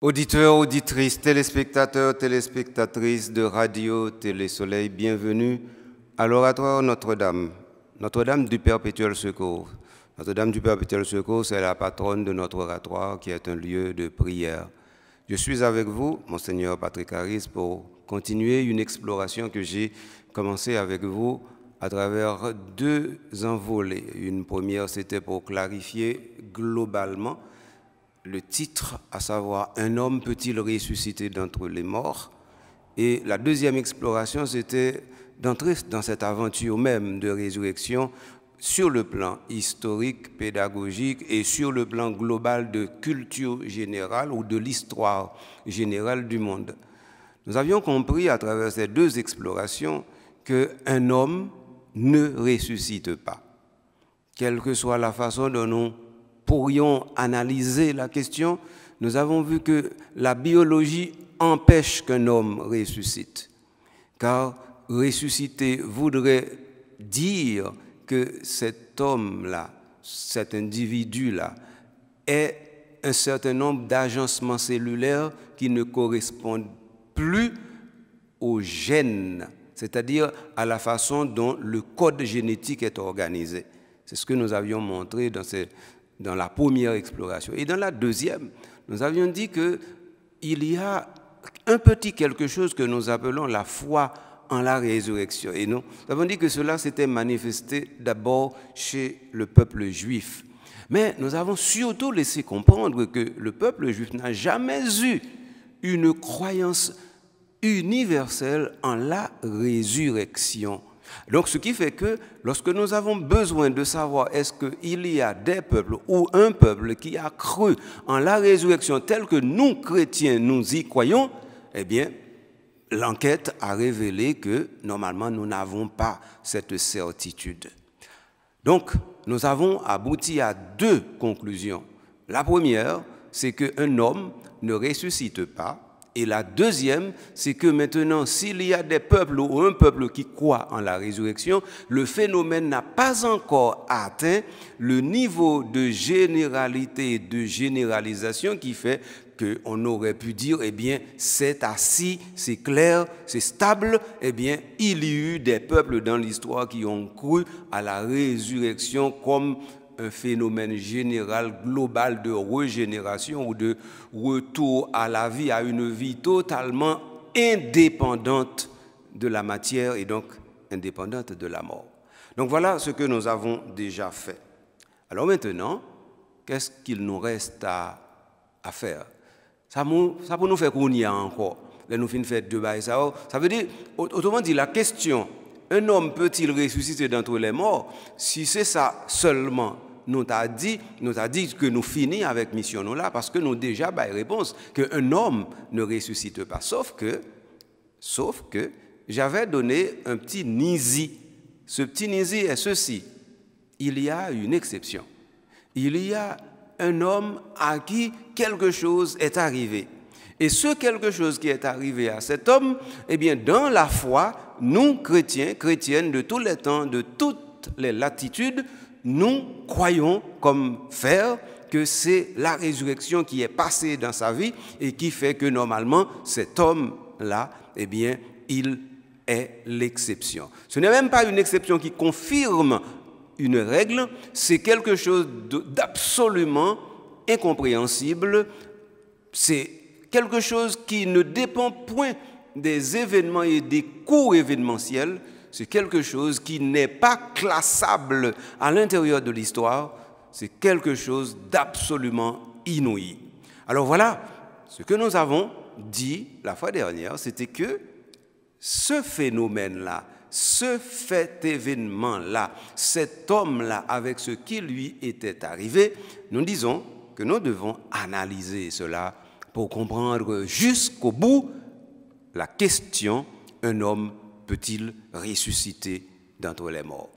Auditeurs, auditrices, téléspectateurs, téléspectatrices de Radio Télé Soleil, bienvenue à l'oratoire Notre-Dame, Notre-Dame du Perpétuel Secours. Notre-Dame du Perpétuel Secours, c'est la patronne de notre oratoire qui est un lieu de prière. Je suis avec vous, Monseigneur Patrick Harris, pour continuer une exploration que j'ai commencée avec vous à travers deux envolées. Une première, c'était pour clarifier globalement le titre, à savoir Un homme peut-il ressusciter d'entre les morts Et la deuxième exploration, c'était d'entrer dans cette aventure même de résurrection sur le plan historique, pédagogique et sur le plan global de culture générale ou de l'histoire générale du monde. Nous avions compris à travers ces deux explorations qu'un homme ne ressuscite pas, quelle que soit la façon dont nous pourrions analyser la question, nous avons vu que la biologie empêche qu'un homme ressuscite, car ressusciter voudrait dire que cet homme-là, cet individu-là, est un certain nombre d'agencements cellulaires qui ne correspondent plus aux gènes, c'est-à-dire à la façon dont le code génétique est organisé. C'est ce que nous avions montré dans ces, dans la première exploration. Et dans la deuxième, nous avions dit qu'il y a un petit quelque chose que nous appelons la foi en la résurrection. Et nous avons dit que cela s'était manifesté d'abord chez le peuple juif. Mais nous avons surtout laissé comprendre que le peuple juif n'a jamais eu une croyance universelle en la résurrection donc ce qui fait que lorsque nous avons besoin de savoir est-ce qu'il y a des peuples ou un peuple qui a cru en la résurrection telle que nous, chrétiens, nous y croyons, eh bien, l'enquête a révélé que normalement nous n'avons pas cette certitude. Donc, nous avons abouti à deux conclusions. La première, c'est qu'un homme ne ressuscite pas et la deuxième, c'est que maintenant, s'il y a des peuples ou un peuple qui croit en la résurrection, le phénomène n'a pas encore atteint le niveau de généralité et de généralisation qui fait qu'on aurait pu dire, eh bien, c'est assis, c'est clair, c'est stable, eh bien, il y a eu des peuples dans l'histoire qui ont cru à la résurrection comme un phénomène général, global de régénération ou de retour à la vie, à une vie totalement indépendante de la matière et donc indépendante de la mort. Donc voilà ce que nous avons déjà fait. Alors maintenant, qu'est-ce qu'il nous reste à, faire ça, peut nous faire qu'on y a encore. nous faire deux ça veut dire, autrement dit, la question, un homme peut-il ressusciter d'entre les morts Si c'est ça seulement nous a dit, nous a dit que nous finissons avec mission nous là parce que nous déjà bah réponse qu'un homme ne ressuscite pas sauf que sauf que j'avais donné un petit nizi. Ce petit nizi est ceci. Il y a une exception. Il y a un homme à qui quelque chose est arrivé. Et ce quelque chose qui est arrivé à cet homme, eh bien, dans la foi, nous, chrétiens, chrétiennes de tous les temps, de toutes les latitudes, nous croyons comme faire que c'est la résurrection qui est passée dans sa vie et qui fait que normalement cet homme-là, eh bien, il est l'exception. Ce n'est même pas une exception qui confirme une règle, c'est quelque chose d'absolument incompréhensible, c'est quelque chose qui ne dépend point des événements et des cours événementiels, c'est quelque chose qui n'est pas classable à l'intérieur de l'histoire, c'est quelque chose d'absolument inouï. Alors voilà, ce que nous avons dit la fois dernière, c'était que ce phénomène-là, ce fait événement-là, cet homme-là, avec ce qui lui était arrivé, nous disons que nous devons analyser cela pour comprendre jusqu'au bout la question un homme peut-il ressusciter d'entre les morts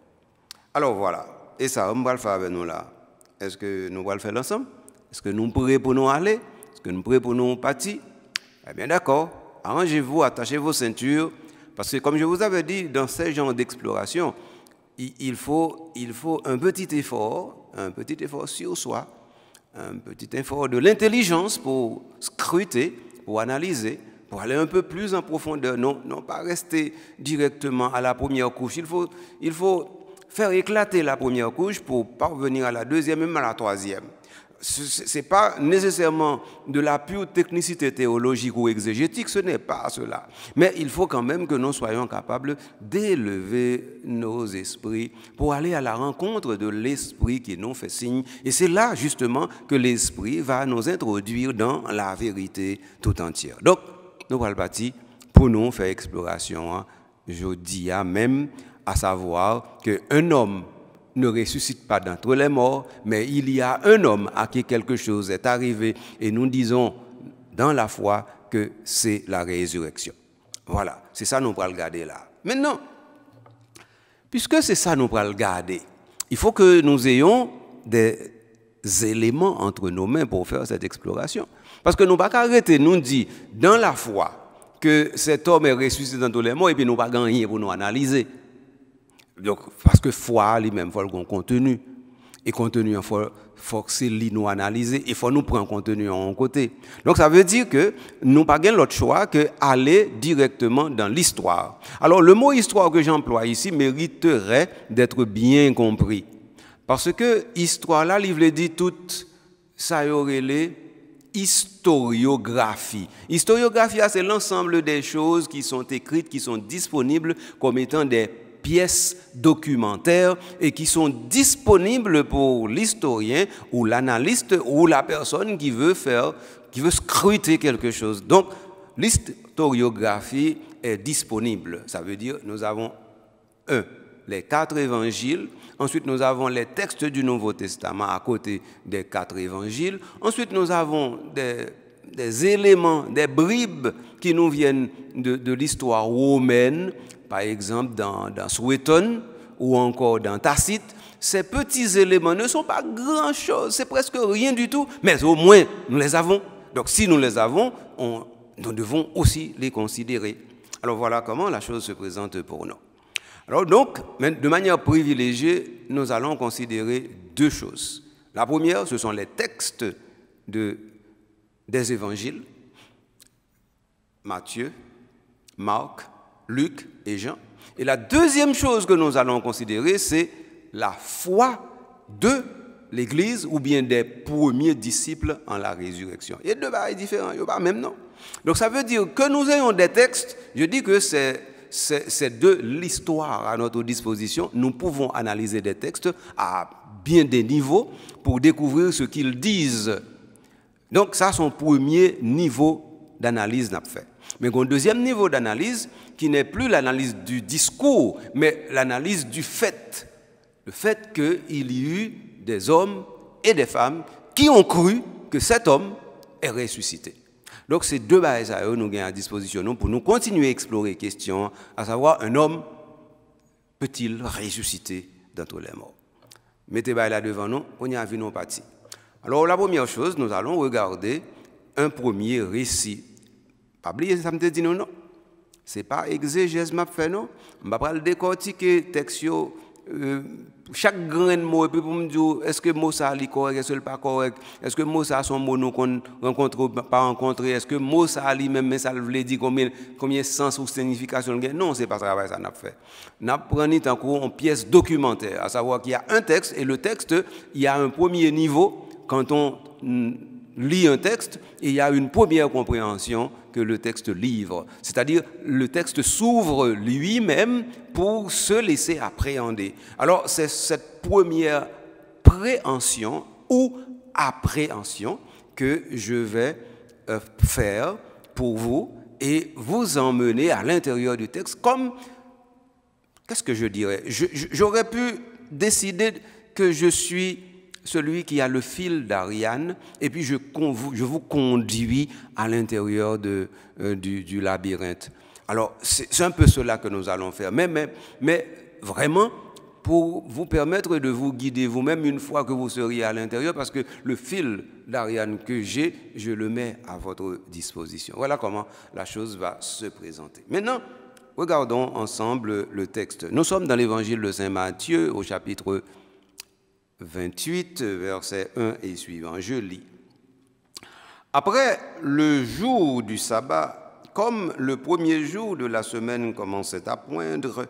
Alors voilà, et ça, on va le faire avec nous là. Est-ce que nous allons le faire ensemble Est-ce que nous prions pour nous aller Est-ce que nous prions pour nous partir Eh bien d'accord, arrangez-vous, attachez vos ceintures, parce que comme je vous avais dit, dans ces genre d'exploration, il faut, il faut un petit effort, un petit effort sur soi, un petit effort de l'intelligence pour scruter, pour analyser, pour aller un peu plus en profondeur, non, non pas rester directement à la première couche. Il faut, il faut faire éclater la première couche pour parvenir à la deuxième même à la troisième. Ce n'est pas nécessairement de la pure technicité théologique ou exégétique, ce n'est pas cela. Mais il faut quand même que nous soyons capables d'élever nos esprits pour aller à la rencontre de l'esprit qui nous fait signe. Et c'est là justement que l'esprit va nous introduire dans la vérité tout entière. Donc, nous allons partir pour nous faire exploration, hein. je dis à même, à savoir qu'un homme ne ressuscite pas d'entre les morts, mais il y a un homme à qui quelque chose est arrivé, et nous disons dans la foi que c'est la résurrection. Voilà, c'est ça nous allons garder là. Maintenant, puisque c'est ça nous allons garder, il faut que nous ayons des éléments entre nos mains pour faire cette exploration. Parce que nous ne pouvons pas arrêter, nous dit dans la foi que cet homme est ressuscité dans tous les morts et puis nous ne pouvons pas gagner pour nous analyser. Donc, parce que foi lui-même, il faut contenu. Et contenu, il faut, nous analyser. Il faut nous prendre contenu en côté. Donc, ça veut dire que nous n'avons pas l'autre choix que aller directement dans l'histoire. Alors, le mot histoire que j'emploie ici mériterait d'être bien compris. Parce que histoire là, il veut dire tout ça y historiographie. Historiographie, c'est l'ensemble des choses qui sont écrites, qui sont disponibles comme étant des pièces documentaires et qui sont disponibles pour l'historien ou l'analyste ou la personne qui veut faire, qui veut scruter quelque chose. Donc, l'historiographie est disponible. Ça veut dire, nous avons un, les quatre évangiles, Ensuite, nous avons les textes du Nouveau Testament à côté des quatre évangiles. Ensuite, nous avons des, éléments, des bribes qui nous viennent de, l'histoire romaine, par exemple dans, dans ou encore dans Tacite. Ces petits éléments ne sont pas grand-chose, c'est presque rien du tout, mais au moins nous les avons. Donc si nous les avons, nous devons aussi les considérer. Alors voilà comment la chose se présente pour nous. Alors donc, de manière privilégiée, nous allons considérer deux choses. La première, ce sont les textes des évangiles, Matthieu, Marc, Luc et Jean. Et la deuxième chose que nous allons considérer, c'est la foi de l'Église ou bien des premiers disciples en la résurrection. Et deux bails différents, il n'y a pas même non. Donc ça veut dire que nous ayons des textes, je dis que c'est c'est de l'histoire à notre disposition. Nous pouvons analyser des textes à bien des niveaux pour découvrir ce qu'ils disent. Donc ça, c'est son premier niveau d'analyse n'a fait. Mais un deuxième niveau d'analyse qui n'est plus l'analyse du discours, mais l'analyse du fait. Le fait qu'il y eut des hommes et des femmes qui ont cru que cet homme est ressuscité. Donc ces deux bails là nous avons à disposition pour nous continuer à explorer la question, à savoir un homme peut-il ressusciter d'entre les morts Mettez vous là devant nous, on y a vu nos parties. Alors la première chose, nous allons regarder un premier récit. Pas oublier ça me dit non non. C'est pas exégèse m'a fait non, vais pas le décortiquer texte chaque grain de mot, puis pour me dire, est-ce que le mot ça est correct, est-ce que pas correct, est-ce que le mot ça son mot nous rencontre ou pas rencontré est-ce que le mot ça lui-même, mais ça veut dire combien, combien sens ou signification Non, c'est n'est pas travail ça n'a pas fait. N'a pris en cours en pièce documentaire, à savoir qu'il y a un texte, et le texte, il y a un premier niveau quand on lit un texte il y a une première compréhension que le texte livre. C'est-à-dire le texte s'ouvre lui-même pour se laisser appréhender. Alors c'est cette première préhension ou appréhension que je vais euh, faire pour vous et vous emmener à l'intérieur du texte comme, qu'est-ce que je dirais J'aurais pu décider que je suis celui qui a le fil d'Ariane, et puis je, vous conduis à l'intérieur euh, du, labyrinthe. Alors, c'est un peu cela que nous allons faire. Mais, mais, mais vraiment, pour vous permettre de vous guider vous-même une fois que vous seriez à l'intérieur, parce que le fil d'Ariane que j'ai, je le mets à votre disposition. Voilà comment la chose va se présenter. Maintenant, regardons ensemble le texte. Nous sommes dans l'évangile de Saint Matthieu au chapitre 28, verset 1 et suivant. Je lis. Après le jour du sabbat, comme le premier jour de la semaine commençait à poindre,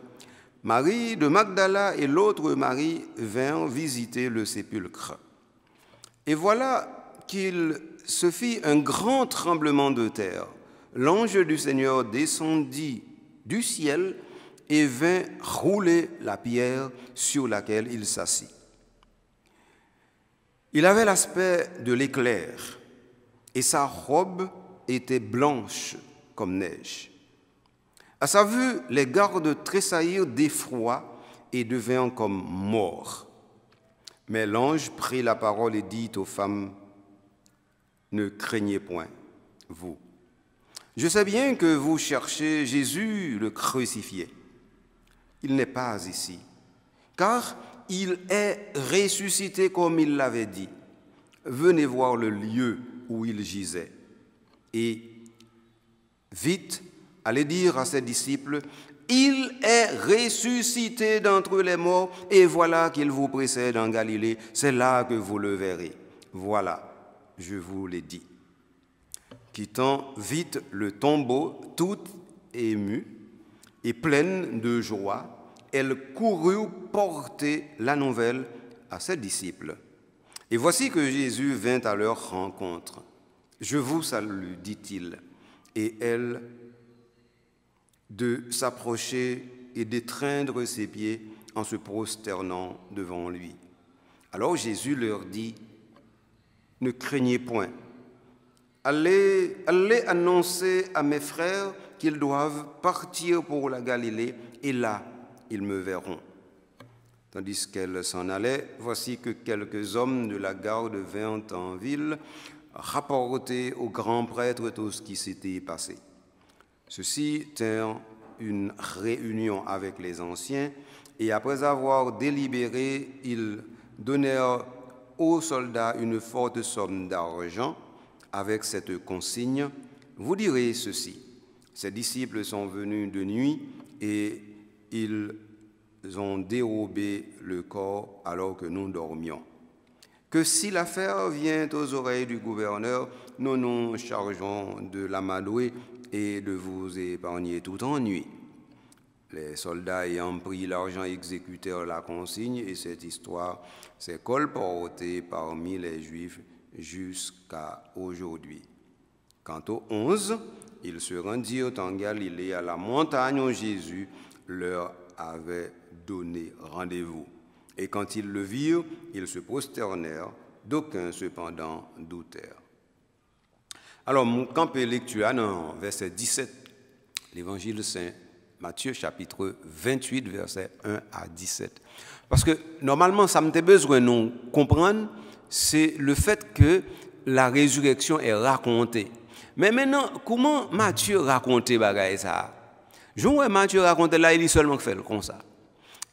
Marie de Magdala et l'autre Marie vinrent visiter le sépulcre. Et voilà qu'il se fit un grand tremblement de terre. L'ange du Seigneur descendit du ciel et vint rouler la pierre sur laquelle il s'assit. Il avait l'aspect de l'éclair et sa robe était blanche comme neige. À sa vue, les gardes tressaillirent d'effroi et devinrent comme morts. Mais l'ange prit la parole et dit aux femmes, Ne craignez point, vous. Je sais bien que vous cherchez Jésus le crucifié. Il n'est pas ici, car il est ressuscité comme il l'avait dit. Venez voir le lieu où il gisait. Et vite, allez dire à ses disciples, il est ressuscité d'entre les morts, et voilà qu'il vous précède en Galilée, c'est là que vous le verrez. Voilà, je vous l'ai dit. Quittant vite le tombeau, toute émue et pleine de joie, elle courut porter la nouvelle à ses disciples. Et voici que Jésus vint à leur rencontre. Je vous salue, dit-il. Et elle, de s'approcher et d'étreindre ses pieds en se prosternant devant lui. Alors Jésus leur dit, ne craignez point. Allez, allez annoncer à mes frères qu'ils doivent partir pour la Galilée et là, ils me verront. Tandis qu'elle s'en allait, voici que quelques hommes de la garde vinrent en ville rapporter au grand prêtre tout ce qui s'était passé. Ceux-ci tinrent une réunion avec les anciens et après avoir délibéré, ils donnèrent aux soldats une forte somme d'argent avec cette consigne. Vous direz ceci, ces disciples sont venus de nuit et ils ont dérobé le corps alors que nous dormions. Que si l'affaire vient aux oreilles du gouverneur, nous nous chargeons de l'amadouer et de vous épargner tout ennui. Les soldats ayant pris l'argent exécutèrent la consigne et cette histoire s'est colportée parmi les Juifs jusqu'à aujourd'hui. Quant aux onze, ils se rendirent en Galilée à la montagne où Jésus leur avait donné rendez-vous. Et quand ils le virent, ils se prosternèrent, d'aucuns cependant doutèrent. Alors, mon campé lecture, non, verset 17, l'évangile saint Matthieu chapitre 28, verset 1 à 17. Parce que normalement, ça me besoin de comprendre, c'est le fait que la résurrection est racontée. Mais maintenant, comment Matthieu racontait ça je vois Matthieu raconter là, il dit seulement qu'il fait comme ça.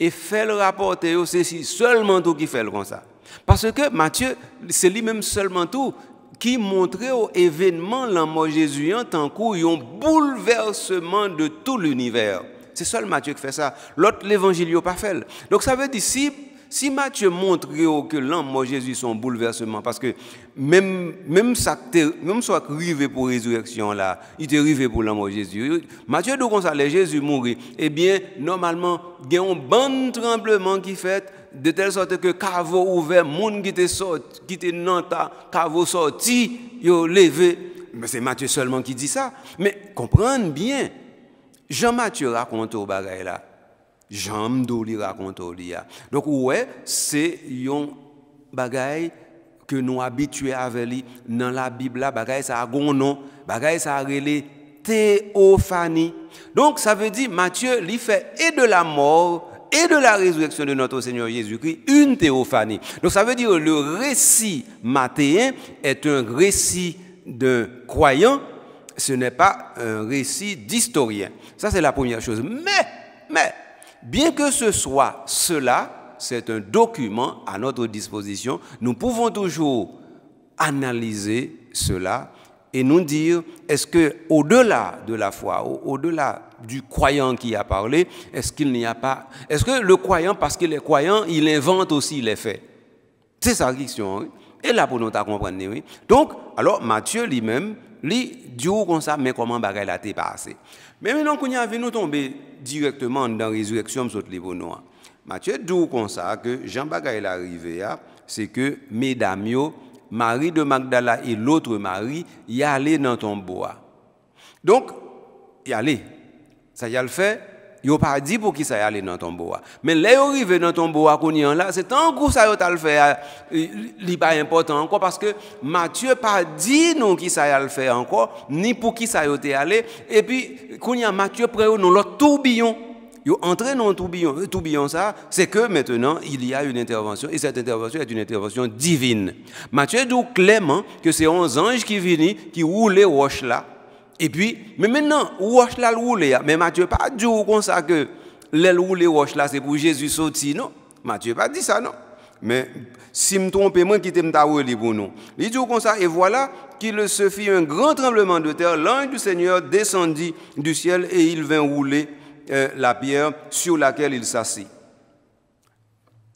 Et fait le rapporter, c'est seulement tout qui fait comme ça. Parce que Matthieu, c'est lui-même seulement tout qui montrait au événement la mort Jésus en tant un bouleversement de tout l'univers. C'est seul Matthieu qui fait ça. L'autre, l'évangile a pas fait. Donc ça veut dire, si si Matthieu montre que oh, l'amour Jésus son bouleversement, parce que même, même ça, même arrivé pour la résurrection là, il est arrivé pour l'amour Jésus. Matthieu que Jésus mourir. Eh bien, normalement, il y a un bon tremblement qui fait de telle sorte que caveau ouvert, monde qui était sorti, qui était nanta, caveau sorti, est levé. Mais c'est Matthieu seulement qui dit ça. Mais comprenez bien, Jean Matthieu raconte au bagage là. J'aime d'ouli raconte. raconte Donc ouais, c'est un yon bagay que nous à avec li la Bible, bagay sa a nom. bagay ça a rele théophanie. Donc, ça veut dire, Matthieu, li fait et de la mort et de la résurrection de notre Seigneur Jésus-Christ, une théophanie. Donc ça veut dire le récit mathéen est un récit d'un croyant, ce n'est pas un récit d'historien. Ça c'est la première chose. Mais, mais, bien que ce soit cela, c'est un document à notre disposition, nous pouvons toujours analyser cela et nous dire est-ce que au-delà de la foi, au-delà du croyant qui a parlé, est-ce qu'il n'y a pas est-ce que le croyant parce qu'il est croyant, il invente aussi les faits C'est sa question. Et là pour nous comprendre. Oui? Donc alors Matthieu lui-même li diou comme ça mais comment ça a t'est passé mais maintenant qu'on y a vu tomber directement dans résurrection notre les noir, Matthieu dit comme ça que Jean bagay est arrivé c'est que mesdames Marie de Magdala et l'autre Marie y aller dans ton bois donc y aller ça y a le fait ils n'ont pas dit pour qui ça est dans ton bois. Mais là, ils arrivent dans le tombeau, là, c'est tant que ça a le faire. Euh, il n'est pas important encore parce que Matthieu n'a pas dit non qui ça allait le faire encore, ni pour qui ça allait. allé. Et puis, quand Matthieu prend dans l'autre tourbillon, il entré dans le tourbillon. Le tourbillon, c'est que maintenant, il y a une intervention, et cette intervention est une intervention divine. Matthieu dit clairement que c'est 11 anges qui viennent, qui roulent les roches là. Et puis, mais maintenant, roche Mais Matthieu pas dit comme ça que l'aile roule là, c'est pour Jésus sorti. Non, Matthieu pas dit ça, non. Mais si me trompe, moi qui t'aime pour nous. Il dit comme ça, et voilà qu'il se fit un grand tremblement de terre. L'ange du Seigneur descendit du ciel et il vint rouler euh, la pierre sur laquelle il s'assit.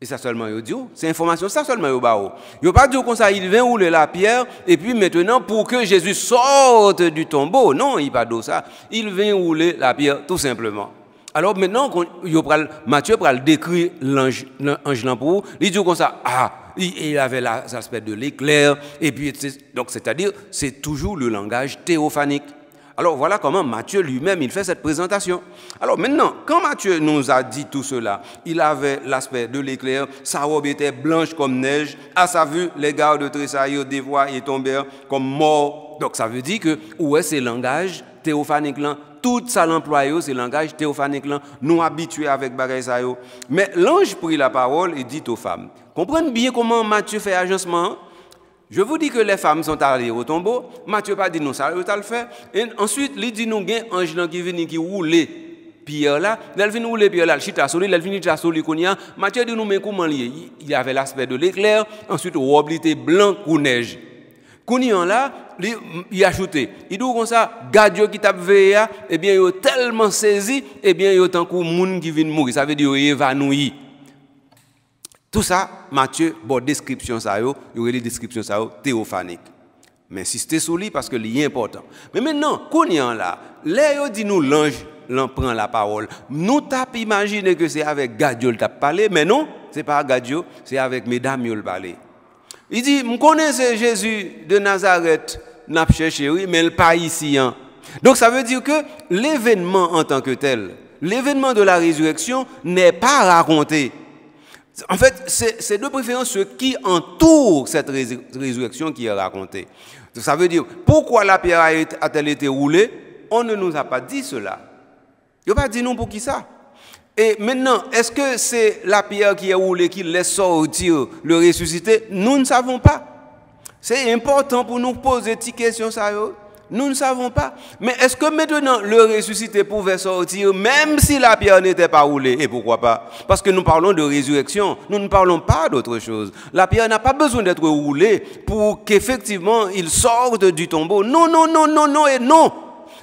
Et ça seulement il dit, c'est information ça seulement Il Il Yo pas dit comme ça il vient rouler la pierre et puis maintenant pour que Jésus sorte du tombeau. Non, il pas de ça. Il vient rouler la pierre tout simplement. Alors maintenant Matthieu pral l'ange l'ange il dit comme ça ah il avait l'aspect de l'éclair et puis donc c'est-à-dire c'est toujours le langage théophanique. Alors voilà comment Matthieu lui-même, il fait cette présentation. Alors maintenant, quand Matthieu nous a dit tout cela, il avait l'aspect de l'éclair, sa robe était blanche comme neige, à sa vue, les gardes de des voix et tombèrent comme morts. Donc ça veut dire que, où est ce langage théophanique là Tout ça l'employé, c'est langage théophanique là, nous habitués avec bagay Mais l'ange prit la parole et dit aux femmes, comprenez bien comment Matthieu fait agencement hein? Je vous dis que les femmes sont allées au tombeau. Matthieu pas dit non, ça, il le fait. Et ensuite, il dit nous, un ange qui vient qui roule pierre là. Elle vient rouler pierre là, elle chita sur elle vient chita sur Matthieu dit nous, mais comment lié Il avait l'aspect de l'éclair. Ensuite, robe était blanc ou neige. Kounian là, il a ajouté. Il dit comme ça, gardio qui t'a veillé, eh bien, il est tellement saisi, eh bien, il y a tant que monde qui vient mourir. Ça veut dire, il est évanoui. Tout ça, Matthieu, bon, description ça, il y a une description ça, théophanique. Mais c'est sur lui parce que est important. Mais maintenant, qu'on y en là, là, dit nous l'ange, l'en prend la parole. Nous t'as imaginé que c'est avec Gadio t'a parlé, mais non, c'est pas Gadio, c'est avec mesdames le parlé. Il dit, je connais Jésus de Nazareth, n'a cherché, oui, mais pas ici. Hein. Donc ça veut dire que l'événement en tant que tel, l'événement de la résurrection n'est pas raconté en fait, c'est de préférence ce qui entoure cette résurrection qui est racontée. Ça veut dire, pourquoi la pierre a-t-elle été roulée On ne nous a pas dit cela. Il a pas dit non pour qui ça. Et maintenant, est-ce que c'est la pierre qui est roulée qui laisse sortir le ressuscité Nous ne savons pas. C'est important pour nous poser des questions sérieuses. Nous ne savons pas. Mais est-ce que maintenant le ressuscité pouvait sortir même si la pierre n'était pas roulée Et pourquoi pas Parce que nous parlons de résurrection, nous ne parlons pas d'autre chose. La pierre n'a pas besoin d'être roulée pour qu'effectivement il sorte du tombeau. Non, non, non, non, non et non.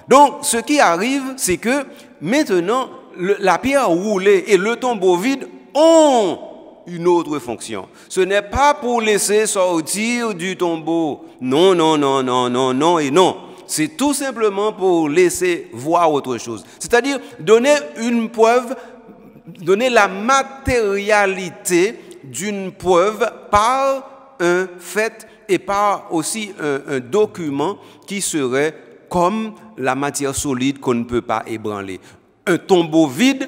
Donc ce qui arrive, c'est que maintenant la pierre roulée et le tombeau vide ont une autre fonction. Ce n'est pas pour laisser sortir du tombeau. Non, non, non, non, non, non et non c'est tout simplement pour laisser voir autre chose. C'est-à-dire donner une preuve, donner la matérialité d'une preuve par un fait et par aussi un, document qui serait comme la matière solide qu'on ne peut pas ébranler. Un tombeau vide,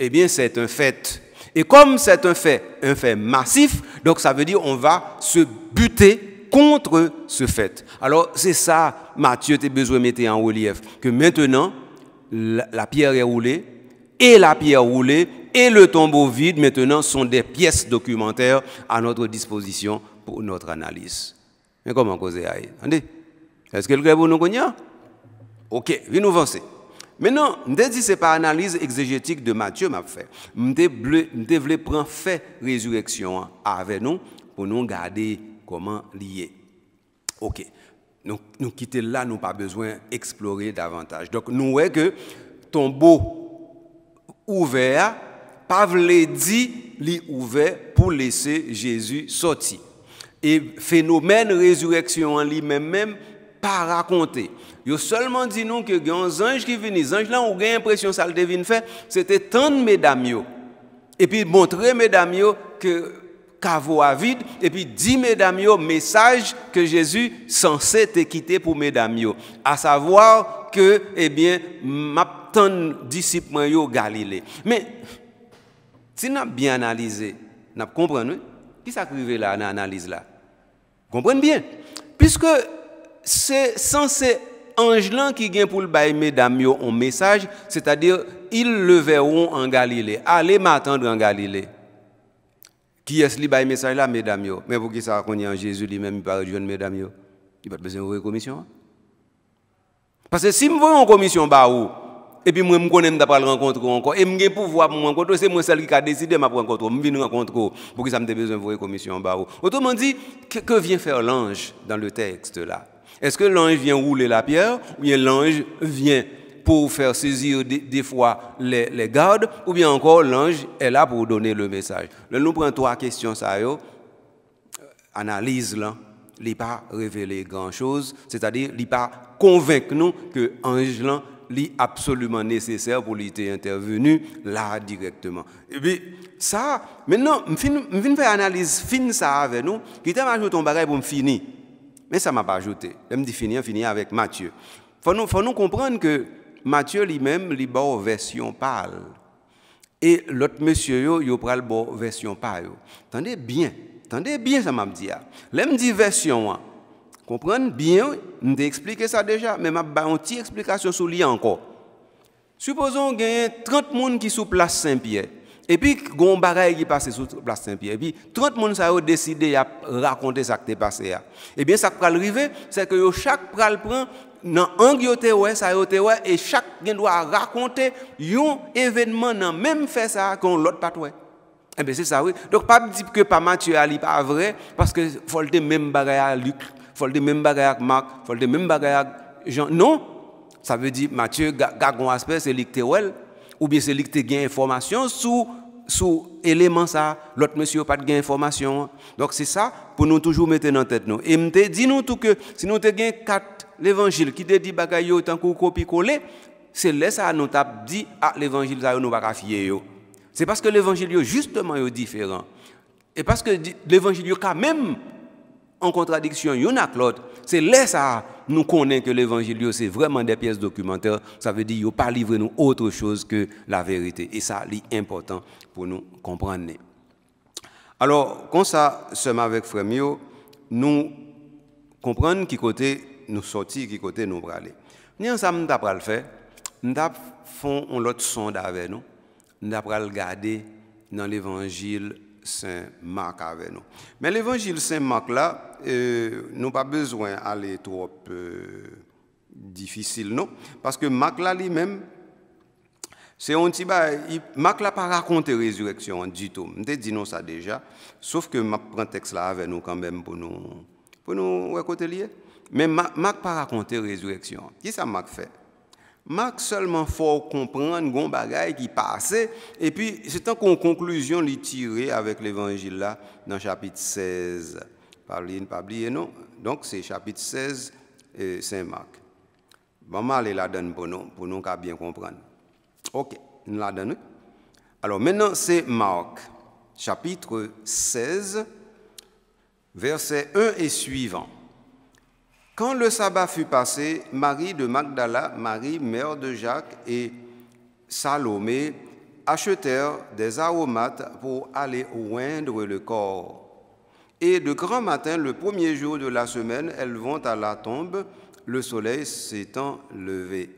eh bien c'est un fait. Et comme c'est un fait, un fait massif, donc ça veut dire on va se buter contre ce fait. Alors c'est ça, Matthieu, tu besoin de mettre en relief, que maintenant, la, pierre est roulée, et la pierre roulée, et le tombeau vide, maintenant, sont des pièces documentaires à notre disposition pour notre analyse. Mais comment causer Attendez, est-ce que le pour nous connaît Ok, venez nous avancer. Maintenant, je dit ce pas analyse exégétique de Matthieu m'a fait. Je veux prendre fait résurrection hein, avec nous pour nous garder comment lier. OK. Donc, nous quitter là, nous pas besoin d'explorer davantage. Donc, nous voyons que tombeau ouvert, l'a dit, lit ouvert pour laisser Jésus sortir. Et phénomène résurrection en lui-même, même, pas raconté. Il a seulement dit nous que les anges qui viennent, les anges là, on a l'impression ça le devine fait, c'était tant de mesdames. Et puis montrer mesdames que caveau à vide, et puis dit mesdames, message que Jésus censé te quitter pour mesdames, à savoir que, eh bien, m'attend disciple yo Galilée. Mais, si nous bien analysé, nous comprenons, qui est là dans l'analyse là? Comprenez bien. Puisque c'est censé Angelin qui vient pour le mesdames un message, c'est-à-dire, ils le verront en Galilée. Allez m'attendre en Galilée. Qui est-ce qui a message là, mesdames Mais pour qui ça qu'on en Jésus lui-même, il de jeune mesdames n'y Il pas besoin de commission. Hein? Parce que si je vois une commission bah, où? et puis moi, je connais pas le rencontrer encore, et je pouvoir pour rencontrer, c'est moi celle qui a décidé de me rencontrer, je viens rencontrer, pour que ça me besoin de une commission bah, où? Autrement dit, que, vient faire l'ange dans le texte là? Est-ce que l'ange vient rouler la pierre ou bien l'ange vient pour faire saisir des, fois les, gardes, ou bien encore l'ange est là pour donner le message. nous prenons trois questions, ça yo. Analyse là, il pas révélé grand-chose, c'est-à-dire il pas convaincre nous que l'ange là est absolument nécessaire pour lui être intervenu là directement. Et bien ça, maintenant, je viens faire analyse fine ça avec nous, qui t'a ajouté un bagage pour me finir. Mais ça m'a pas ajouté. Je me finir, avec Matthieu. Il faut nous, faut nous comprendre que Matthieu lui-même, il a une version pâle. Et l'autre monsieur, il a une version pâle. Attendez bien, attendez bien ça m'a dit. Ah. L'homme me dit version, comprenez bien, je ça déjà, mais je vais une petite explication sur lui encore. Supposons qu'il y ait 30 personnes qui sont sur place Saint-Pierre. Et puis, il y a qui passe sur place Saint-Pierre. Et puis, 30 personnes ont décidé de raconter ce qui est passé. Ah. Et eh bien, ça qui va arriver, c'est que chaque pral prend nan ang ça te wè, et chaque doit raconter un événement dans le même fait ça l'autre menm pas eh ben, sa kon pas pat pas Ebe pas sa pas pas pas di ke pa Matye a li pa vre, à Luc, il faut le même même à Marc il le même même bagay à Jean. Non, ça veut dire Mathieu, gagon aspect, un aspect, c'est wèl, ou bien c'est qui te a sous sou sous élément ça l'autre monsieur pas de gain information donc c'est ça pour nous toujours mettre dans la tête nous et me dit nous tout que si nous te quatre l'évangile qui dit « bagay yo tant que copie coller c'est là à nous t'a dit à ah, l'évangile ça nous pas fier c'est parce que l'évangile est justement différent et parce que l'évangile quand même en contradiction yo n'a l'autre c'est là ça nous connaît que l'évangile c'est vraiment des pièces documentaires ça veut dire yo pas livrer nous autre chose que la vérité et ça c'est important pour nous comprendre alors comme ça sommes avec frère nous comprendre qui côté nous sortir, qui côté nous aller. Nous nous avons fait, nous avons fait un autre son avec nous, nous avons regardé dans l'évangile Saint-Marc avec nous. Mais l'évangile Saint-Marc là, euh, nous pas besoin d'aller trop euh, difficile, non? Parce que Marc là lui-même, c'est un petit Marc là pas raconté résurrection du tout. Je dit non ça déjà. Sauf que je prends texte là avec nous quand même pour nous pour nous Mais Marc n'a pas raconté résurrection. Qui ça Marc fait Marc seulement faut comprendre bon bagaille qui passait et puis c'est en conclusion lui tirer avec l'évangile là dans chapitre 16. Pas pas oublier non. Donc c'est chapitre 16 et Saint Marc. je vais la donne pour nous, pour nous bien comprendre. OK, nous la donne. Alors maintenant, c'est Marc, chapitre 16, versets 1 et suivant. Quand le sabbat fut passé, Marie de Magdala, Marie, mère de Jacques, et Salomé achetèrent des aromates pour aller oindre le corps. Et de grand matin, le premier jour de la semaine, elles vont à la tombe, le soleil s'étant levé.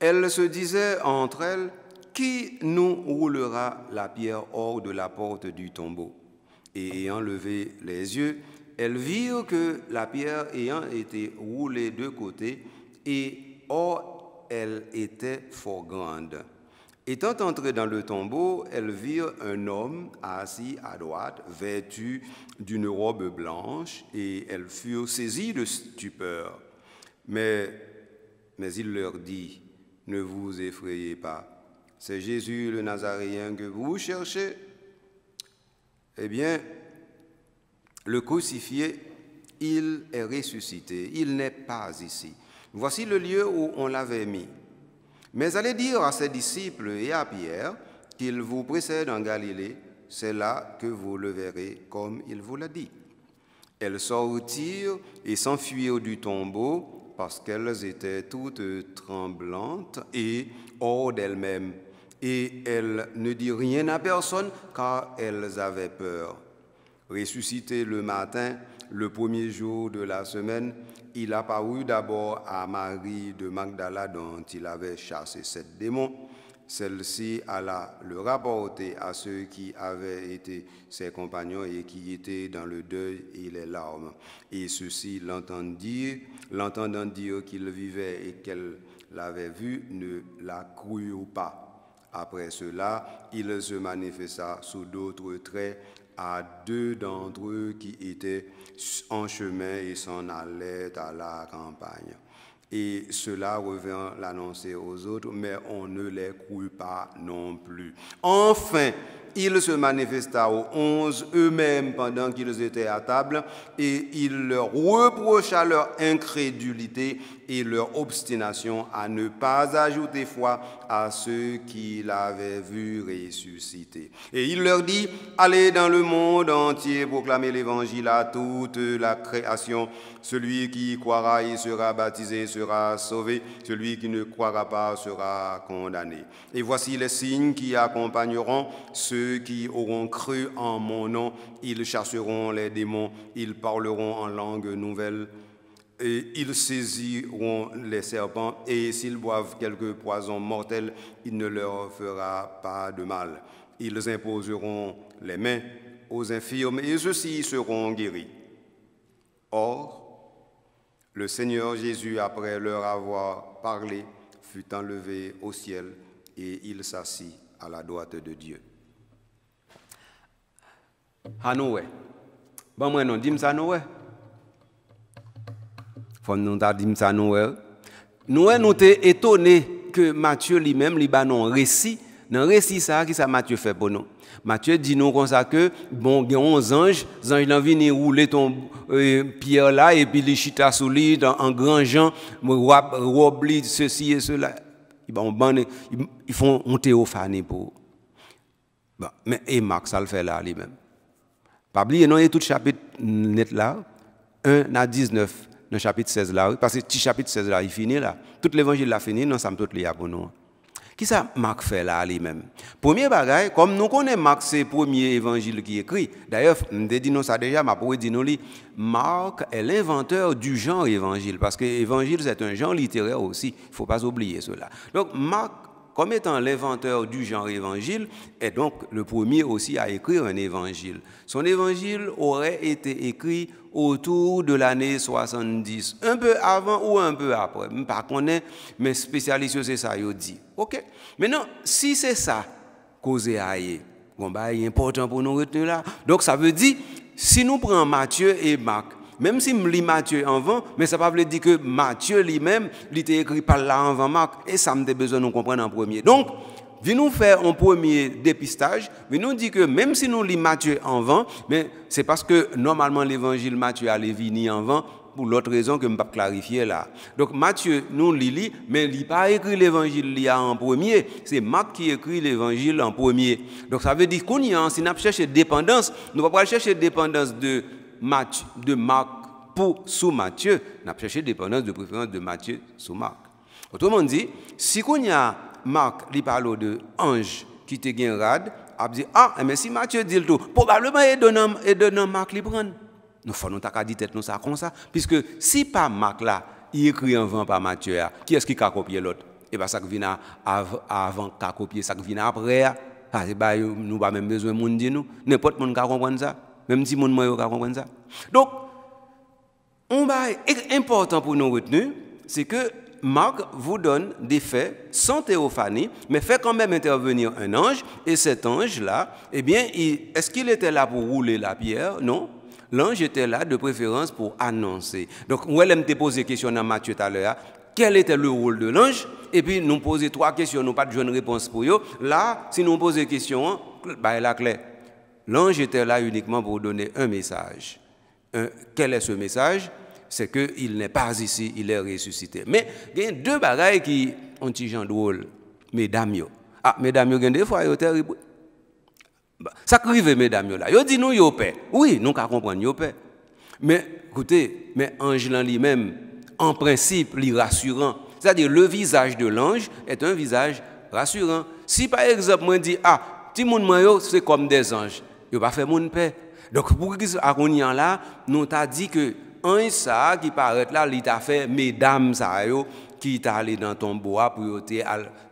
Elles se disaient entre elles, Qui nous roulera la pierre hors de la porte du tombeau et ayant levé les yeux, elles virent que la pierre ayant été roulée de côté, et or elle était fort grande. Étant entrées dans le tombeau, elles virent un homme assis à droite, vêtu d'une robe blanche, et elles furent saisies de stupeur. Mais, mais il leur dit, ne vous effrayez pas, c'est Jésus le Nazaréen que vous cherchez eh bien, le crucifié, il est ressuscité, il n'est pas ici. Voici le lieu où on l'avait mis. Mais allez dire à ses disciples et à Pierre qu'il vous précède en Galilée, c'est là que vous le verrez comme il vous l'a dit. Elles sortirent et s'enfuirent du tombeau parce qu'elles étaient toutes tremblantes et hors d'elles-mêmes et elle ne dit rien à personne car elles avaient peur. Ressuscité le matin, le premier jour de la semaine, il apparut d'abord à Marie de Magdala dont il avait chassé sept démons. Celle-ci alla le rapporter à ceux qui avaient été ses compagnons et qui étaient dans le deuil et les larmes. Et ceux-ci l'entendirent, l'entendant dire qu'il vivait et qu'elle l'avait vu, ne la crurent pas. Après cela, il se manifesta sous d'autres traits à deux d'entre eux qui étaient en chemin et s'en allaient à la campagne. Et cela revint l'annoncer aux autres, mais on ne les crut pas non plus. Enfin, il se manifesta aux onze eux-mêmes pendant qu'ils étaient à table, et il leur reprocha leur incrédulité et leur obstination à ne pas ajouter foi à ceux qu'il avait vu ressusciter. Et il leur dit, allez dans le monde entier, proclamez l'évangile à toute la création. Celui qui croira et sera baptisé sera sauvé, celui qui ne croira pas sera condamné. Et voici les signes qui accompagneront ceux qui auront cru en mon nom. Ils chasseront les démons, ils parleront en langue nouvelle ils saisiront les serpents, et s'ils boivent quelque poison mortel, il ne leur fera pas de mal. Ils imposeront les mains aux infirmes, et ceux-ci seront guéris. Or, le Seigneur Jésus, après leur avoir parlé, fut enlevé au ciel, et il s'assit à la droite de Dieu. Bon, Fon nou ta dim sa nou el. Nou el nou te etone ke Matye li mem li ba que resi. sa ki sa Matye fe pou nou. Matye bon gen on zanj. Zanj roule ton euh, pierre-là et puis les chita sou li an gran jan. Wap ceci ils font théophanie pour. mais et Marc, ça le fait là lui-même. non, et tout chapitre mm, net là, 1 à 19 le chapitre 16 là, parce que le chapitre 16 là, il finit là. Tout l'évangile là fini, nous sommes tous les là pour nous. Qui ça Marc fait là lui-même Premier bagage, comme nous connaissons Marc, c'est le premier évangile qui écrit. D'ailleurs, nous dit ça déjà, mais pour dire Marc est l'inventeur du genre évangile, parce que évangile c'est un genre littéraire aussi, il ne faut pas oublier cela. Donc Marc comme étant l'inventeur du genre évangile, est donc le premier aussi à écrire un évangile. Son évangile aurait été écrit autour de l'année 70, un peu avant ou un peu après. Par est mes spécialistes, c'est ça, ils dit. Maintenant, si c'est ça, causé à bon, bah, important pour nous retenir là. Donc, ça veut dire, si nous prenons Matthieu et Marc, même si je lis Matthieu avant, mais ça ne veut pas dire que Matthieu lui-même, il était écrit par là avant Marc, et ça me besoin de nous comprendre en premier. Donc, venez nous faire un premier dépistage, Venez nous dire que même si nous lisons Matthieu avant, mais c'est parce que normalement l'évangile Matthieu vini en avant, pour l'autre raison que je ne pas clarifier là. Donc Matthieu, nous lis, mais il n'a pas écrit l'évangile en premier. C'est Marc qui écrit l'évangile en premier. Donc ça veut dire qu'on y a, si nous cherché dépendance, nous ne pouvons pas chercher dépendance de match de Marc pour sous nous n'a cherché dépendance de préférence de Mathieu sous Marc. Autrement dit, si qu'on y a Marc, qui parle de ange qui te gagne rad, a dit ah eh, mais si Mathieu dit le tout, probablement il donne et donne Marc il prend. Nous faut nous t'a dit tête nous ça comme ça puisque si pas Marc là, il écrit en vent par Mathieu ah, qui est-ce qui a copié l'autre Eh bien ça qui vient avant qu'à ça qui vient après. Ah, ah nous n'avons pas même besoin de monde, n'importe qui comprend comprendre ça. Même si mon moi pas comprendre ça. Donc, on va important pour nous retenir, c'est que Marc vous donne des faits sans théophanie, mais fait quand même intervenir un ange, et cet ange-là, eh bien, est-ce qu'il était là pour rouler la pierre Non. L'ange était là de préférence pour annoncer. Donc, on elle te poser question à Matthieu tout à l'heure. Quel était le rôle de l'ange Et puis, nous poser trois questions, nous pas de réponse pour eux. Là, si nous posons des questions, bah, elle la clé. L'ange était là uniquement pour donner un message. quel est ce message C'est qu'il n'est pas ici, il est ressuscité. Mais il y a deux bagailles qui ont été gens drôles. Mesdames, yo. Ah, mesdames, a des fois, a terrible. Bah, ça crive, mesdames, Il là. Il dit nous, yo Oui, nous, comprenons, comprendre, yo Mais, écoutez, mais ange lui-même, en principe, il rassurant. C'est-à-dire, le visage de l'ange est un visage rassurant. Si, par exemple, on dit, ah, tout le monde, c'est comme des anges il pas fait mon paix. Donc, pour qu'ils soient là, nous t'a dit que un ça qui paraît là, il a fait mesdames ça qui sont allé dans ton bois pour te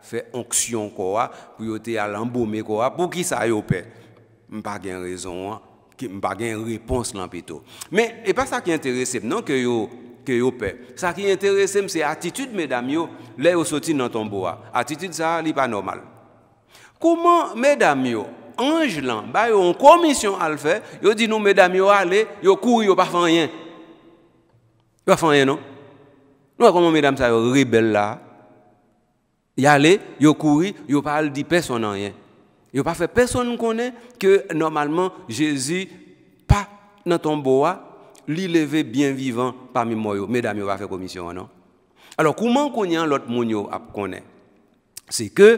faire onction quoi, pour y l'embaumer quoi, pour qui ça yo paix. Pas gain raison, hein. pas gain réponse là plutôt. Mais et pas ça qui intéresse non que yo que yo Ça qui intéresse c'est attitude mesdames yo, là yo sorti dans ton bois. Attitude ça, n'est pas normal. Comment mesdames yo ange lan, ba yo an komisyon al fe, yo di nou medam yo ale, yo kou yo pa fan yen. Yo pa fan yen non? Nou comment mesdames sa yo rebel la, yale, yo kouri, yo pa al di person nan yen. Yo pa fe personne konen ke normalman Jezi pa nan ton wa, li levé bien vivant parmi moi mesdames, Medam yo pa fe commission, non? Alors, comment konyen l'autre moun yo ap konen? Se ke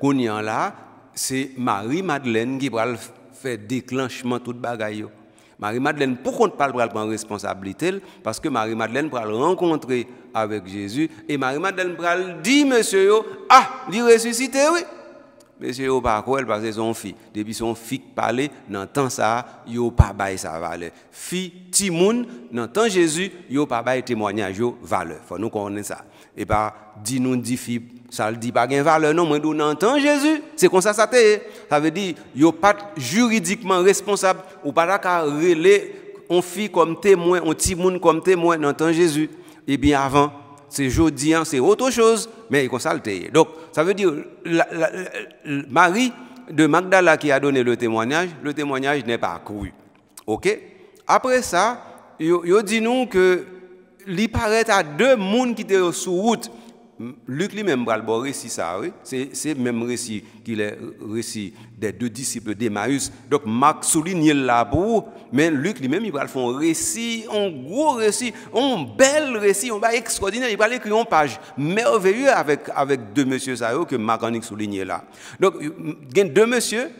là la, c'est Marie-Madeleine qui va faire déclenchement toute bagaille. Marie-Madeleine, pourquoi ne parle pas prendre responsabilité Parce que Marie-Madeleine va rencontrer avec Jésus et Marie-Madeleine va dire, monsieur, yo, ah, il est ressuscité, oui. Monsieur, yo, pas quoi, parce que son fils. Depuis son fils parle, dans temps ça, il pas bail sa valeur. Fille, Timoun, dans temps Jésus, il pas de témoignage, valeur. Faut nous connaître ça. Et eh pas, bah, ben, dis-nous, dis fille ça ne dit pas qu'il valeur, non, mais nous Jésus. C'est comme ça ça te Ça veut dire, yo pas juridiquement responsable, ou pas pas on fit comme témoin, on petit monde comme témoin, n'entend Jésus. Eh bien, avant, c'est Jodian, hein, c'est autre chose, mais il consulte. Donc, ça veut dire, que Marie de Magdala qui a donné le témoignage, le témoignage n'est pas cru. OK Après ça, il dit nous que il paraît à deux mondes qui étaient sous route Luc lui-même va le récit ça, c'est même récit qu'il est récit des deux disciples d'Emmaüs. Donc Marc souligne là pour, mais Luc lui-même il va faire un récit, un gros récit, un bel récit, un va extraordinaire, il va l'écrire en page merveilleuse avec avec deux messieurs ça que Marc en souligné là. Donc il y a deux messieurs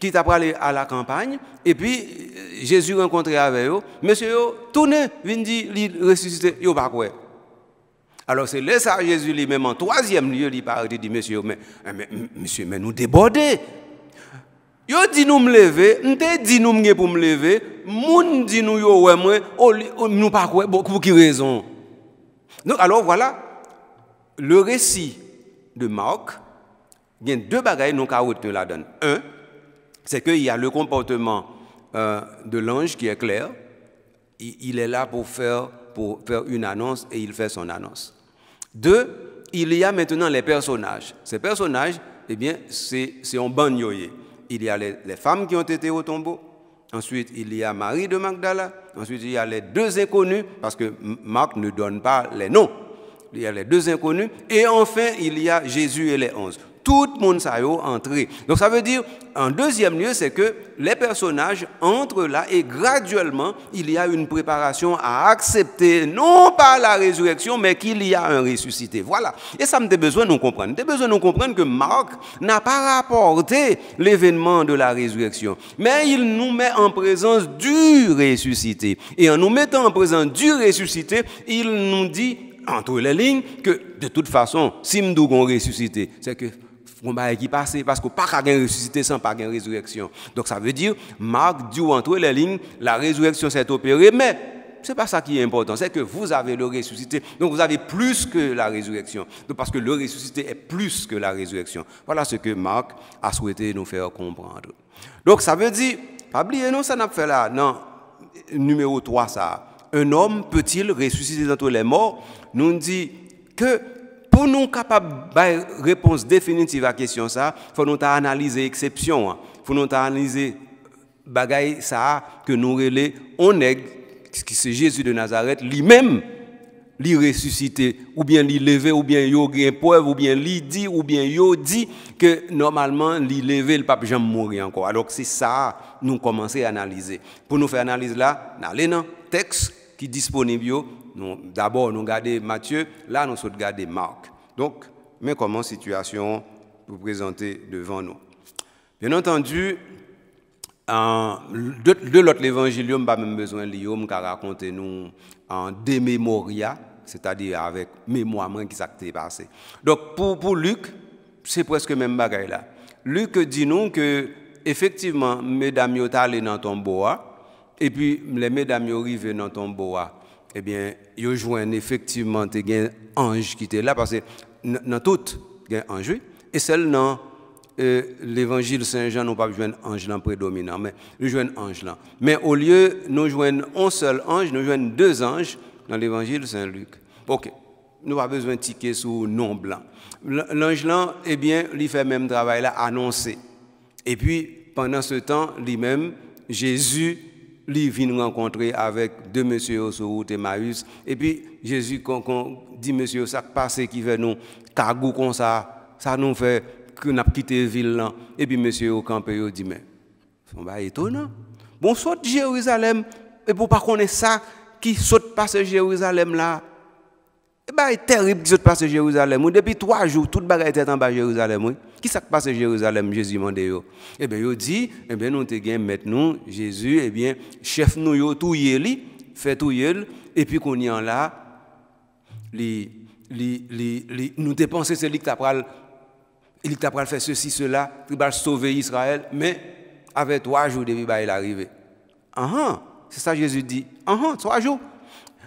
qui t'a parlé à la campagne et puis euh, Jésus rencontré avec eux, monsieur tourne, vient ressuscité, il pas alors c'est laissé Jésus lui-même en troisième lieu, il parle, il dit, monsieur, mais, eh, monsieur, mais nous débordons, Il dit nous me lever, m'te dit nous me pour me lever, monde dit nous yo ouais moi, oh, oh, nous pas quoi pour qui raison. Donc alors voilà le récit de Marc, il y a deux bagailles nous avons. là Un, c'est qu'il y a le comportement euh, de l'ange qui est clair. Il, il est là pour faire, pour faire une annonce et il fait son annonce. Deux, il y a maintenant les personnages. Ces personnages, eh bien, c'est en bagnoyer. Il y a les, les, femmes qui ont été au tombeau. Ensuite, il y a Marie de Magdala. Ensuite, il y a les deux inconnus, parce que Marc ne donne pas les noms. Il y a les deux inconnus. Et enfin, il y a Jésus et les onze tout le monde où entrer. Donc ça veut dire, en deuxième lieu, c'est que les personnages entrent là et graduellement, il y a une préparation à accepter, non pas la résurrection, mais qu'il y a un ressuscité. Voilà. Et ça me a besoin de nous comprendre. Des besoin de nous comprendre que Marc n'a pas rapporté l'événement de la résurrection, mais il nous met en présence du ressuscité. Et en nous mettant en présence du ressuscité, il nous dit entre les lignes que de toute façon, si Mdougon ressuscité, c'est que qui passer parce que pas qu'à ressuscité sans pas résurrection. Donc ça veut dire, Marc dit entre les lignes, la résurrection s'est opérée, mais c'est pas ça qui est important, c'est que vous avez le ressuscité. Donc vous avez plus que la résurrection. Donc parce que le ressuscité est plus que la résurrection. Voilà ce que Marc a souhaité nous faire comprendre. Donc ça veut dire, pas oublier, non, ça n'a fait là. Non, numéro 3, ça. Un homme peut-il ressusciter d'entre les morts Nous dit que pour nous capables de réponse définitive à la question, il faut nous analyser l'exception. Il hein. faut nous analyser bagaille ça que nous relais on est qui c'est Jésus de Nazareth lui-même lui ressuscité ou bien lui levé ou bien il gain preuve ou bien lui dit ou bien il dit que normalement lui levé le pape Jean mourir encore alors c'est ça nous commencer à analyser pour nous faire analyse là dans un texte qui disponible d'abord, nous gardons Matthieu, là, nous garder Marc. Donc, mais comment situation vous présenter devant nous Bien entendu, de, l'autre l'évangile, pas même besoin de lire, raconter nous en démémoria, c'est-à-dire avec mémoire qui s'est passé. Donc, pour, Luc, c'est presque même bagaille là. Luc dit nous que, effectivement, mesdames, sont dans ton bois, et puis les mesdames, vous dans ton bois eh bien, ils joignent effectivement un anges qui étaient là, parce que dans toutes, il et celle dans euh, l'évangile Saint-Jean, nous pas besoin ange là prédominant, mais nous jouons ange là. Mais au lieu, nous jouons un seul ange, nous jouons deux anges dans l'évangile Saint-Luc. OK. Nous pas besoin de tiquer sous nom blanc. L'ange là, eh bien, il fait même travail là, annoncé. Et puis, pendant ce temps, lui-même, Jésus lui vient rencontrer avec deux messieurs sur route Marius. Et puis, Jésus dit, monsieur, ça passe qui veut nous, cagou comme ça, ça nous fait que a quitté la ville. Là. Et puis, monsieur, au campé, il dit, mais, c'est pas étonnant. Bon, saute Jérusalem, et pour pas connaître ça, qui saute ce Jérusalem là, Et eh bien, c'est terrible de saute passer Jérusalem. Depuis trois jours, toute bagarre était en bas Jérusalem. Qui s'est passé à Jérusalem, Jésus m'a dit Eh bien, il dit, eh bien, nous avons maintenant Jésus, eh bien, chef nous, tout yéli, fait tout et puis qu'on y en là, nous les, les, nous dépensons, c'est lui qui t'a il t'a fait ceci, cela, tu vas sauver Israël, mais avec trois jours depuis bah, il est arrivé. Ah, ah, c'est ça Jésus dit. Ah, ah trois jours.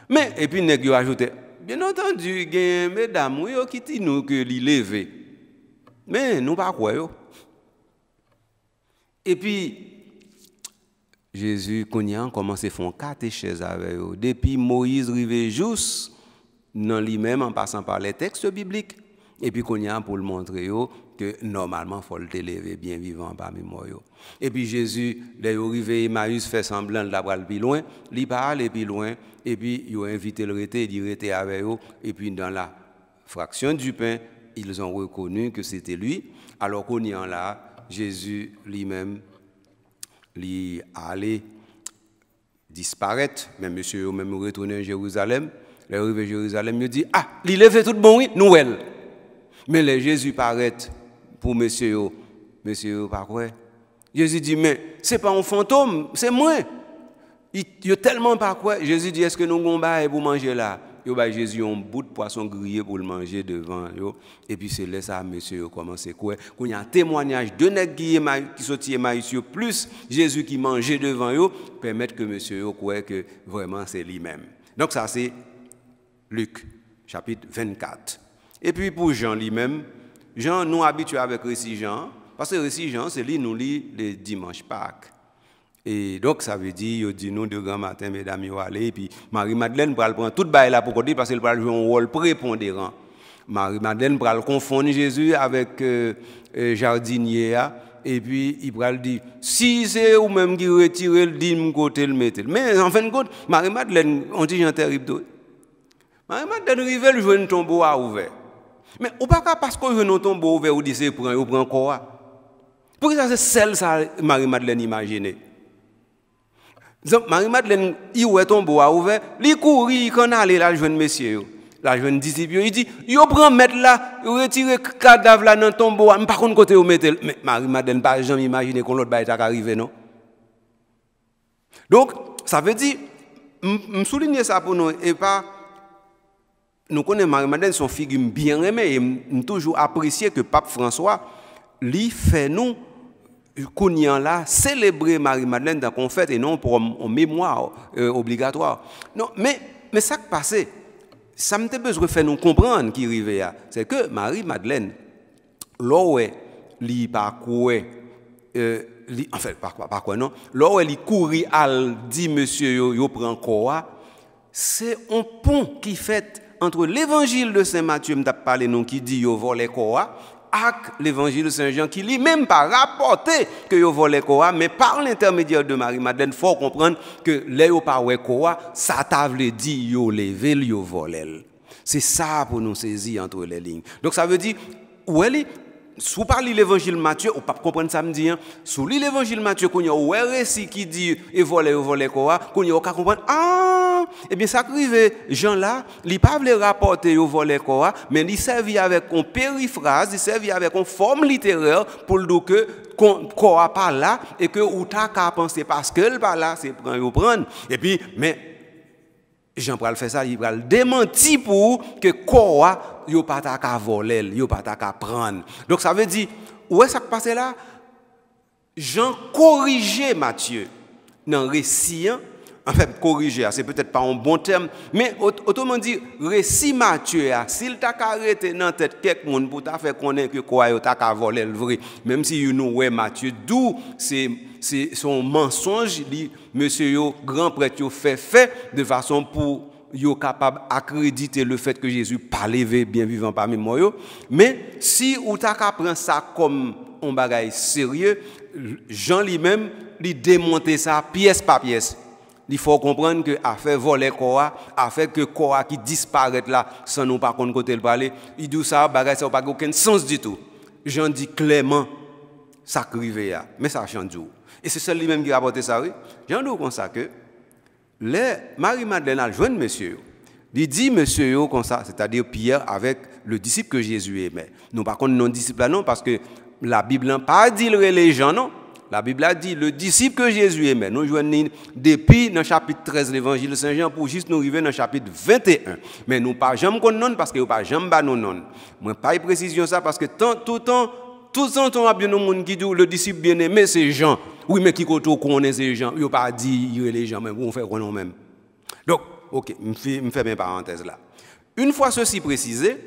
Mais, et puis, il a ajouté, bien entendu, il y a mesdames qui disent nous que l'il levé. Mais nous pas croire. Et puis, Jésus, Kounian, commence à faire quatre catéchèse avec eux. Depuis Moïse arrivé juste, dans lui-même, en passant par les textes bibliques. Et puis, Kounian, pour le montrer que normalement, il faut délever bien vivant parmi moi. Et puis, Jésus, d'ailleurs, arrivé, Emmaüs fait semblant de la plus loin, il parle plus loin, et puis, il a invité le rété, dit avec eux, et puis, dans la fraction du pain, ils ont reconnu que c'était lui, alors qu'on y en là, Jésus lui-même lui allé disparaître, mais monsieur est même retourné à Jérusalem, il est arrivé à Jérusalem, il dit, ah, il est fait tout bon, oui, Noël. Mais les Jésus paraît pour monsieur, monsieur, par quoi Jésus dit, mais ce n'est pas un fantôme, c'est moi. Il, a tellement par quoi Jésus dit, est-ce que nous avons pour manger là yo a Jésus un bout de poisson grillé pour le manger devant yo et puis c'est là ça monsieur commencé quoi qu'il y a un témoignage de nèg qui qui sorti plus Jésus qui mangeait devant yo permettre que monsieur yo croit que vraiment c'est lui-même. Donc ça c'est Luc chapitre 24. Et puis pour Jean lui-même, Jean nous habitué avec récit Jean parce que récit Jean c'est lui nous lit le dimanche Pâques. Et donc, ça veut dire, il dit nous, de grand matin, mesdames, il aller. Et puis, Marie-Madeleine va prendre toute baille là pour côté parce qu'elle va jouer un rôle prépondérant. Marie-Madeleine va confondre Jésus avec euh, euh, jardinier. Ah, et puis, il dit, dire, si c'est ou même qui retire le dîme côté, le mettre. Mais en fin de compte, Marie-Madeleine, on dit, j'en terrible. Marie-Madeleine arrive, elle joue un tombeau à ouvert. Mais ou pas parce qu'on joue un tombeau ouvert, ou dit, c'est prend, quoi? Ah? Pour ça, c'est celle ça, Marie-Madeleine imaginait Marie-Madeleine, il ouvre ton à ouvert, il court, il a aller là, jeune monsieur. La jeune disciple, il dit, il prend mettre là, retire cadavre là dans ton bois, par contre côté où mettre. Mais Marie-Madeleine, pas jamais imaginé qu'on l'autre bail arrivé, non? Donc, ça veut dire, je souligne ça pour nous, et pas, nous connaissons Marie-Madeleine, son figure bien aimée, et toujours apprécié que Pape François, lui fait nous, Kounian là, célébrer Marie-Madeleine dans la et non pour en mémoire euh, obligatoire. Non, mais, mais ça qui passait, ça me besoin de faire nous comprendre qui arrivait là. C'est que Marie-Madeleine, l'oué, li par quoi, euh, en fait, par quoi, par quoi non, l'oué li courir al dit monsieur yo, yo quoi, c'est un pont qui fait entre l'évangile de Saint Matthieu, m'a parlé non, qui dit yo volé quoi, avec l'évangile de Saint Jean qui lit, même pas rapporté que yo volé Koa, mais par l'intermédiaire de Marie-Madeleine, faut comprendre que les yo pas Koa, sa t'a dit vous yo levé, yo volé. C'est ça pour nous saisir entre les lignes. Donc ça veut dire, où elle est si vous l'évangile Matthieu, ou ne pas comprendre ça me dit. Hein? Si vous l'évangile Matthieu, vous a un récit qui dit, et volé, quoi, volé, y a pouvez comprendre, ah, et Eh bien, ça arrivait, Jean là, il pas voulait rapporter au volet quoi, mais il servit avec une périphrase, il servit avec une forme littéraire pour dire que quoi pas là et que ou t'as qu'à parce que le pas là, c'est prendre prendre. Et puis, mais Jean pral fait ça, il pral démenti pour que quoi, yo pas qu'à voler, il pas qu'à prendre. Donc ça veut dire, où est-ce que ça passé là? Jean corrigeait Matthieu dans le récit hein? En fait, corriger, c'est peut-être pas un bon terme, mais autrement dit, récit Matthieu, hein, s'il t'a arrêté dans tête quelqu'un pour t'a faire connaître que quoi t'a qu'à voler le vrai, même si you know ouais Matthieu, d'où c'est son mensonge, dit monsieur yo, grand prêtre fait fait de façon pour yo capable accréditer le fait que Jésus pas levé bien vivant parmi moi mais si ou t'a prendre ça comme un bagage sérieux, Jean lui-même lui démonter ça pièce par pièce. Il faut comprendre que faire voler Koa, fait que Koa qui disparaît là, sans nous par contre côté le parler, il dit ça, ça pas aucun sens du tout. J'en dis clairement, ça crive hein. là. Mais ça change tout. Et c'est celui même qui a apporté ça, oui. J'en dis comme ça que, les Marie-Madeleine a jeune monsieur, il dit monsieur comme ça, c'est-à-dire Pierre avec le disciple que Jésus aimait. Nous par contre non disciple non, parce que la Bible n'a pas dit les gens non. La Bible a dit, le disciple que Jésus aimait, nous jouons depuis le chapitre 13 de l'évangile de Saint-Jean pour juste nous arriver dans le chapitre 21. Mais nous pas jamais qu'on parce que nous pas jamais non non. Moi, pas de précision ça parce que tant, tout le temps, tout le temps, on a bien monde qui dit, le disciple bien-aimé, c'est Jean. Oui, mais qui connaît ces gens? Il a pas dit, il est les gens, mais on fait quoi même. Donc, ok, je fais mes parenthèses là. Une fois ceci précisé,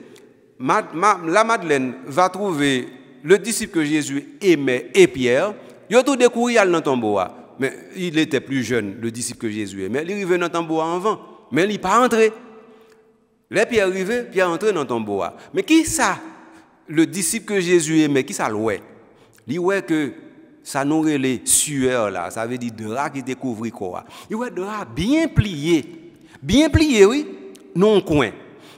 la Madeleine va trouver le disciple que Jésus aimait et Pierre il a tout découvert dans le bois. Mais il était plus jeune, le disciple que Jésus aimait. Mais il arrivait dans le bois avant. Mais il n'est pas entré. Les est arrivé, Pierre entré dans ton bois. Mais qui ça, le disciple que Jésus aimait? mais qui ça l'ouait Il ouait que ça nourrit les sueurs là. Ça veut dire drap qui découvre quoi. Il ouait drap bien plié. Bien plié, oui, non coin.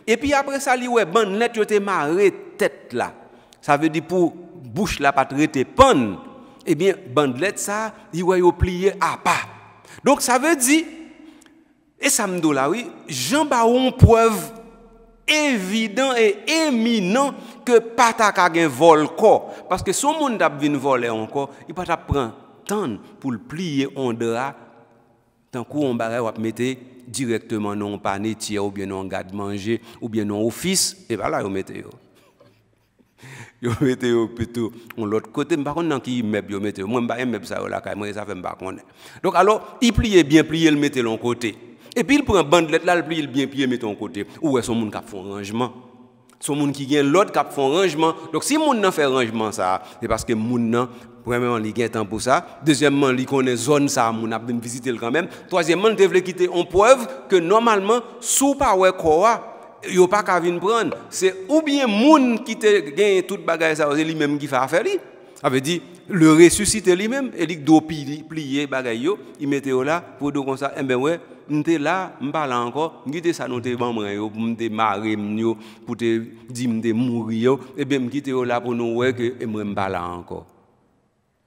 Et puis après ça, il ouait bonne lettre, je t'ai marré tête là. Ça veut dire pour bouche la pas traiter panne eh bien, bandelette, ça, il va plier à ah, pas. Donc, ça veut dire, et ça me dit là, oui, Jean preuve évident et éminent que pas ta Parce que si monde a voler encore, il pas prendre temps pour le plier en drap. tant qu'on va mettre directement dans un panier ou bien dans un garde-manger ou bien dans un office, et voilà ben là, on mettez yo mette yo plutôt on l'autre côté m'pa connait qui meuble yo mette moi m'pa meuble ça la caille moi ça fait m'pa connait donc alors il plie bien plie le mette l'on côté et puis il prend bandelette là il plie bien plier mette l'on côté ou est son monde qui font rangement son monde qui gagne l'autre qui font rangement donc si mon n'a fait rangement ça c'est parce que mon n'a Premièrement, il a temps pour ça. Deuxièmement, il connaît zone ça, mon a visiter quand même. Troisièmement, il devait quitter On prouve que normalement, sous pas ouais quoi yo pas qu'à venir prendre, c'est ou bien moun qui te gagne toute bagaille ça, c'est lui-même qui fait affaire lui. Ça veut dire le ressuscité lui-même, et il doit plier bagaille il mettait là pour dire comme ça, eh ben ouais, m'étais là, m'parle encore, m'étais ça nous te bon moi yo, m'étais marré m'yo, pour te dire m'étais mourir et eh ben m'étais là pour nous ouais que eh, moi m'parle encore.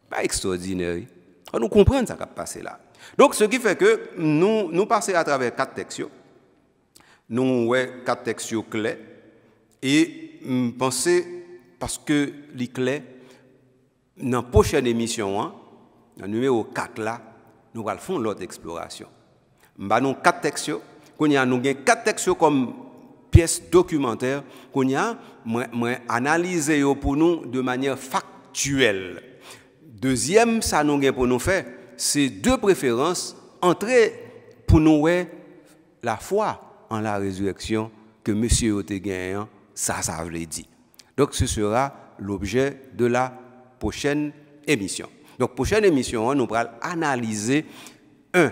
Pas extraordinaire. On nou comprend ça qui passe passé là. Donc ce qui fait que nous nous passer à travers quatre textes nous avons quatre textes clés. Et mm, pensez, parce que les clés, dans la prochaine émission, dans hein, le numéro 4, là, nous allons faire l'autre exploration. Nous avons quatre textes. Nous avons quatre textes comme pièces documentaires. Nous allons analyser pour nous de manière factuelle. Deuxième, ça nous avons pour nous faire, c'est deux préférences, entrer pour nous la foi en la résurrection que monsieur était hein. ça, ça veut dire. Donc, ce sera l'objet de la prochaine émission. Donc, prochaine émission, hein, nous va analyser, un,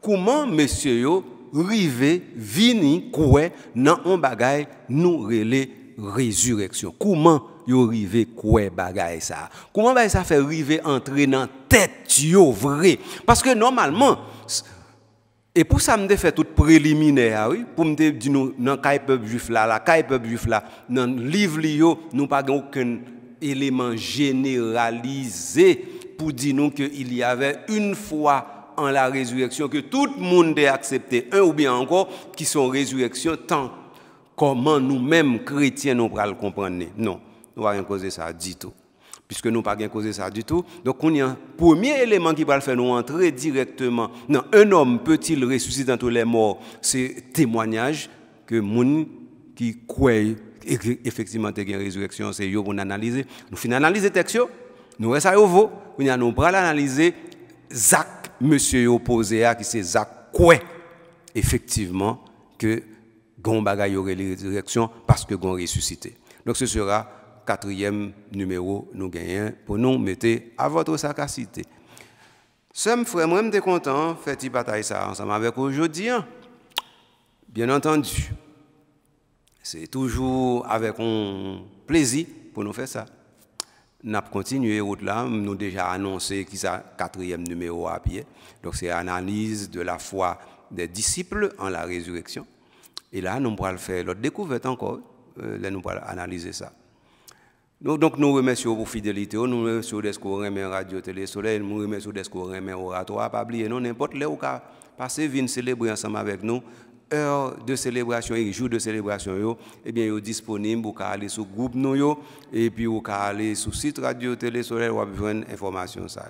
comment monsieur rivé, vini quoi, dans un bagage nous relais résurrection. Comment yo rive quoi, bagage ça? Comment ça fait ...arriver... entrer dans tête yo vrai? Parce que normalement, et pour ça, je fais tout préliminaire, oui, pour me dire, nous, dans le peuple juif là, la dans livre, nous n'avons aucun élément généralisé pour dire qu'il y avait une foi en la résurrection que tout le monde est accepté, un ou bien encore, qui sont résurrection, tant comment nous-mêmes, chrétiens, nous le comprendre. Non, nous n'avons rien causer ça du tout puisque nous pas causé ça du tout. Donc on y a un premier élément qui va faire nous entrer directement dans un homme peut-il ressusciter tous les morts, c'est témoignage que moun qui croit effectivement qu'il y a une résurrection, c'est yo qu'on analyser. Nous l'analyse analyser texte nous ça yo vaut, on a nous bras analyser Zach monsieur opposé à qui c'est Zach quoi effectivement que gon bagaille résurrection parce que gon ressuscité. Donc ce sera quatrième numéro nous gagnons pour nous mettre à votre sagacité. sommes frère, moi, je content de faire bataille ça ensemble avec aujourd'hui. Hein. Bien entendu, c'est toujours avec un plaisir pour nous faire ça. Nous avons continué au-delà. nous avons déjà annoncé y a quatrième numéro à pied. Donc c'est analyse de la foi des disciples en la résurrection. Et là, nous allons faire l'autre découverte encore. Euh, là, nous allons analyser ça donc nous remercions pour fidélité, nous remercions des qu'on remet Radio Télé Soleil, nous remercions des qu'on remet Oratoire, pas oublier, non, n'importe là où passer, venez célébrer ensemble avec nous, heure de célébration et jour de célébration, yo, eh bien, yo disponible pour aller sur le groupe nous, et puis vous aller sur le site Radio Télé Soleil, vous avez besoin d'informations, ça,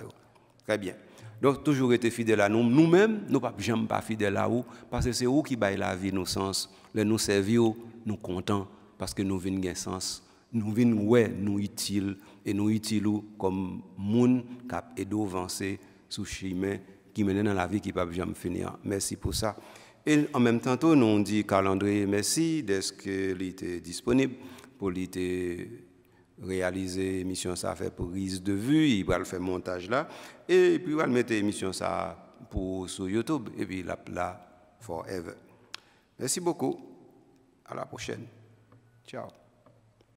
Très bien. Donc, toujours été fidèle à nous. Nous-mêmes, nous ne sommes jamais pas fidèles à vous, parce que c'est vous qui baillez la vie, nos sens. nous servir, nous contents, parce que nous venons un sens nous venons nous utilisons et nous utilisons comme monde cap et d'avancer sous chemin qui mène dans la vie qui peut jamais finir. Merci pour ça. Et en même temps, nous on dit calendrier merci d'être qu'il était disponible pour était réaliser émission ça fait prise de vue, il va le faire montage là et puis il va mettre émission ça pour sur YouTube et puis la là forever. Merci beaucoup. À la prochaine. Ciao.